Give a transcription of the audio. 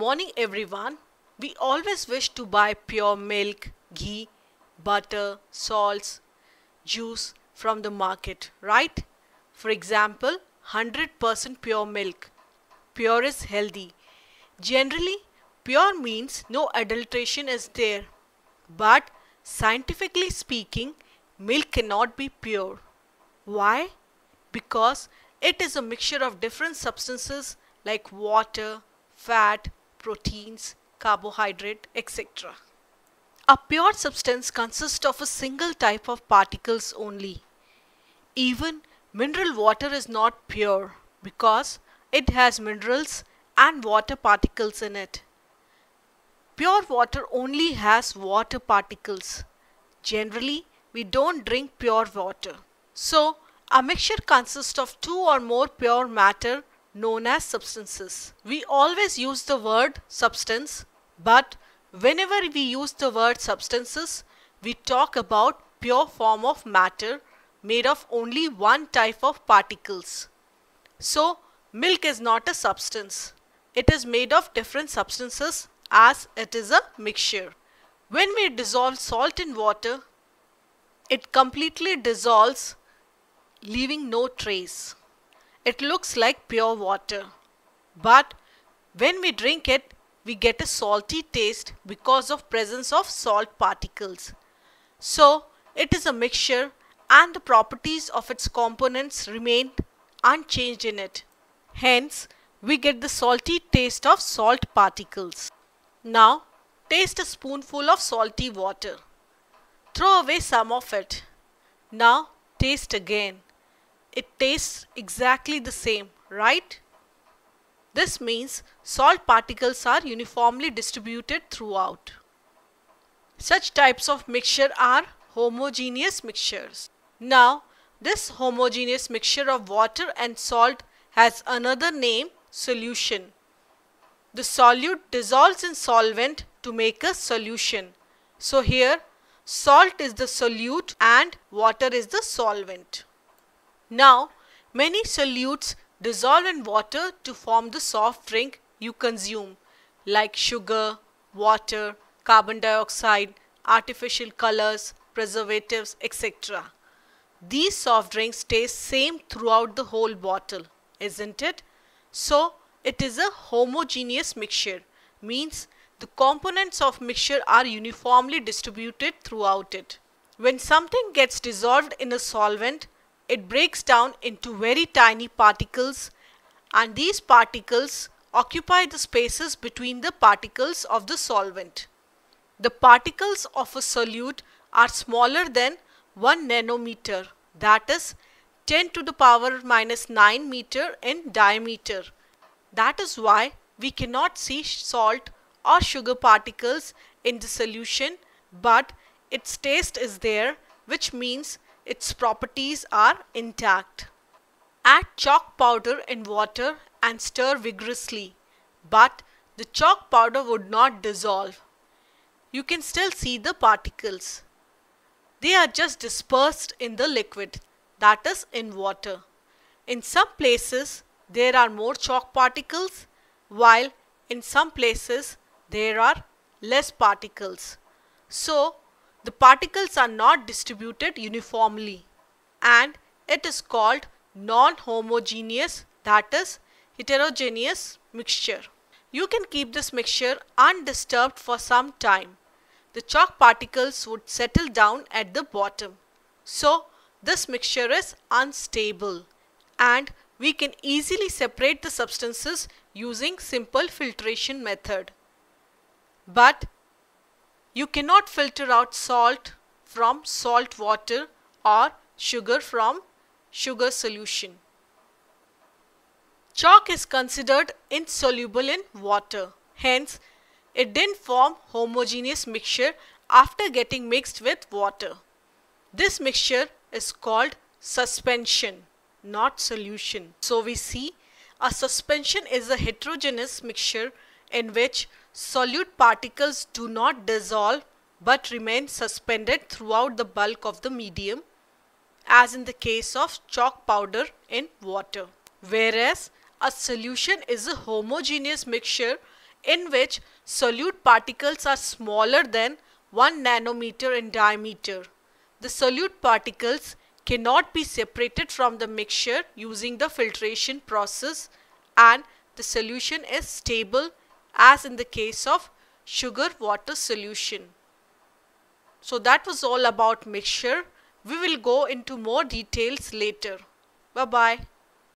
Morning everyone. We always wish to buy pure milk, ghee, butter, salts, juice from the market, right? For example, 100% pure milk. Pure is healthy. Generally, pure means no adulteration is there. But scientifically speaking, milk cannot be pure. Why? Because it is a mixture of different substances like water, fat, proteins, carbohydrate, etc. A pure substance consists of a single type of particles only. Even mineral water is not pure because it has minerals and water particles in it. Pure water only has water particles. Generally, we don't drink pure water. So, a mixture consists of two or more pure matter known as substances. We always use the word substance but whenever we use the word substances we talk about pure form of matter made of only one type of particles. So milk is not a substance. It is made of different substances as it is a mixture. When we dissolve salt in water, it completely dissolves leaving no trace it looks like pure water. But when we drink it, we get a salty taste because of presence of salt particles. So, it is a mixture and the properties of its components remain unchanged in it. Hence, we get the salty taste of salt particles. Now, taste a spoonful of salty water. Throw away some of it. Now, taste again it tastes exactly the same, right? This means salt particles are uniformly distributed throughout. Such types of mixture are homogeneous mixtures. Now, this homogeneous mixture of water and salt has another name, solution. The solute dissolves in solvent to make a solution. So here, salt is the solute and water is the solvent. Now, many solutes dissolve in water to form the soft drink you consume, like sugar, water, carbon dioxide, artificial colors, preservatives, etc. These soft drinks taste same throughout the whole bottle, isn't it? So, it is a homogeneous mixture, means the components of mixture are uniformly distributed throughout it. When something gets dissolved in a solvent, it breaks down into very tiny particles and these particles occupy the spaces between the particles of the solvent. The particles of a solute are smaller than 1 nanometer that is 10 to the power minus 9 meter in diameter. That is why we cannot see salt or sugar particles in the solution but its taste is there which means its properties are intact. Add chalk powder in water and stir vigorously, but the chalk powder would not dissolve. You can still see the particles. They are just dispersed in the liquid, that is in water. In some places, there are more chalk particles, while in some places, there are less particles. So, the particles are not distributed uniformly and it is called non-homogeneous that is heterogeneous mixture. You can keep this mixture undisturbed for some time. The chalk particles would settle down at the bottom. So this mixture is unstable and we can easily separate the substances using simple filtration method. But you cannot filter out salt from salt water or sugar from sugar solution. Chalk is considered insoluble in water. Hence, it didn't form homogeneous mixture after getting mixed with water. This mixture is called suspension, not solution. So we see a suspension is a heterogeneous mixture in which solute particles do not dissolve but remain suspended throughout the bulk of the medium as in the case of chalk powder in water. Whereas a solution is a homogeneous mixture in which solute particles are smaller than 1 nanometer in diameter. The solute particles cannot be separated from the mixture using the filtration process and the solution is stable as in the case of sugar water solution. So that was all about mixture. We will go into more details later. Bye bye.